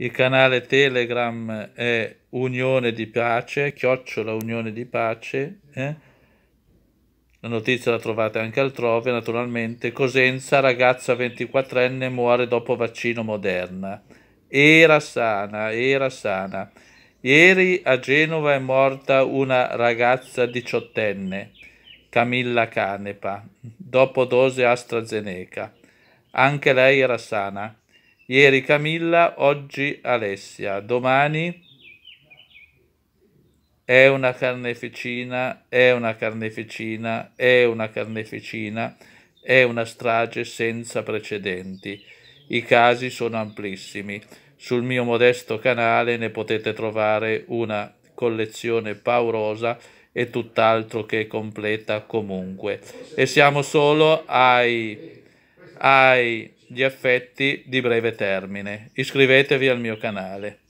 Il canale Telegram è Unione di Pace, chiocciola Unione di Pace. Eh? La notizia la trovate anche altrove, naturalmente. Cosenza, ragazza 24enne, muore dopo vaccino Moderna. Era sana, era sana. Ieri a Genova è morta una ragazza diciottenne, Camilla Canepa, dopo dose AstraZeneca. Anche lei era sana. Ieri Camilla, oggi Alessia, domani è una carneficina, è una carneficina, è una carneficina, è una strage senza precedenti. I casi sono amplissimi. Sul mio modesto canale ne potete trovare una collezione paurosa e tutt'altro che completa comunque. E siamo solo ai... ai gli affetti di breve termine. Iscrivetevi al mio canale.